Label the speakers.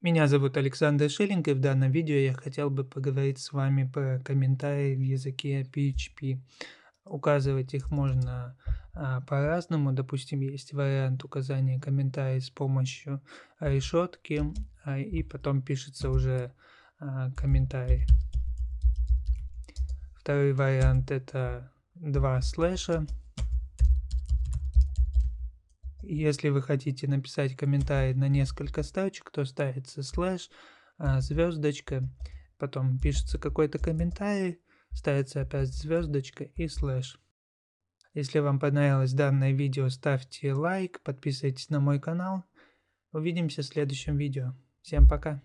Speaker 1: Меня зовут Александр Шиллинг, и в данном видео я хотел бы поговорить с вами про комментарии в языке PHP. Указывать их можно а, по-разному. Допустим, есть вариант указания комментариев с помощью решетки, а, и потом пишется уже а, комментарий. Второй вариант это два слэша если вы хотите написать комментарий на несколько ставочек, то ставится слэш, а, звездочка, потом пишется какой-то комментарий, ставится опять звездочка и слэш. Если вам понравилось данное видео, ставьте лайк, подписывайтесь на мой канал. Увидимся в следующем видео. Всем пока!